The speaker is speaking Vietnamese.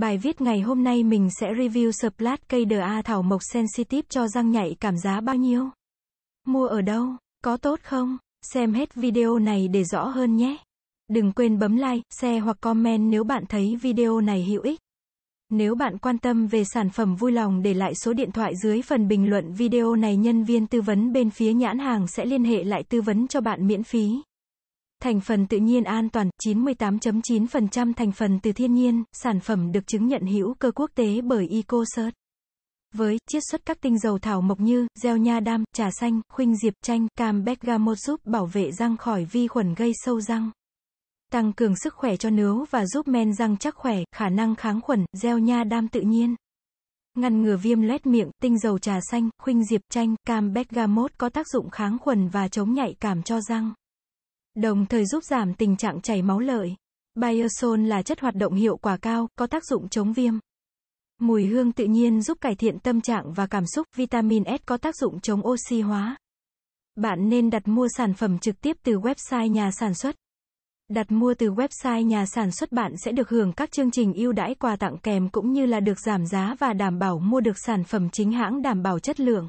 Bài viết ngày hôm nay mình sẽ review Splat cây DA thảo mộc sensitive cho răng nhạy cảm giá bao nhiêu? Mua ở đâu? Có tốt không? Xem hết video này để rõ hơn nhé. Đừng quên bấm like, share hoặc comment nếu bạn thấy video này hữu ích. Nếu bạn quan tâm về sản phẩm vui lòng để lại số điện thoại dưới phần bình luận video này nhân viên tư vấn bên phía nhãn hàng sẽ liên hệ lại tư vấn cho bạn miễn phí. Thành phần tự nhiên an toàn, 98.9% thành phần từ thiên nhiên, sản phẩm được chứng nhận hữu cơ quốc tế bởi EcoCert. Với chiết xuất các tinh dầu thảo mộc như gieo nha đam, trà xanh, khuynh diệp chanh, cam bergamot giúp bảo vệ răng khỏi vi khuẩn gây sâu răng. Tăng cường sức khỏe cho nướu và giúp men răng chắc khỏe, khả năng kháng khuẩn, gieo nha đam tự nhiên. Ngăn ngừa viêm loét miệng, tinh dầu trà xanh, khuynh diệp chanh, cam bergamot có tác dụng kháng khuẩn và chống nhạy cảm cho răng đồng thời giúp giảm tình trạng chảy máu lợi. Biosol là chất hoạt động hiệu quả cao, có tác dụng chống viêm. Mùi hương tự nhiên giúp cải thiện tâm trạng và cảm xúc, vitamin S có tác dụng chống oxy hóa. Bạn nên đặt mua sản phẩm trực tiếp từ website nhà sản xuất. Đặt mua từ website nhà sản xuất bạn sẽ được hưởng các chương trình ưu đãi quà tặng kèm cũng như là được giảm giá và đảm bảo mua được sản phẩm chính hãng đảm bảo chất lượng.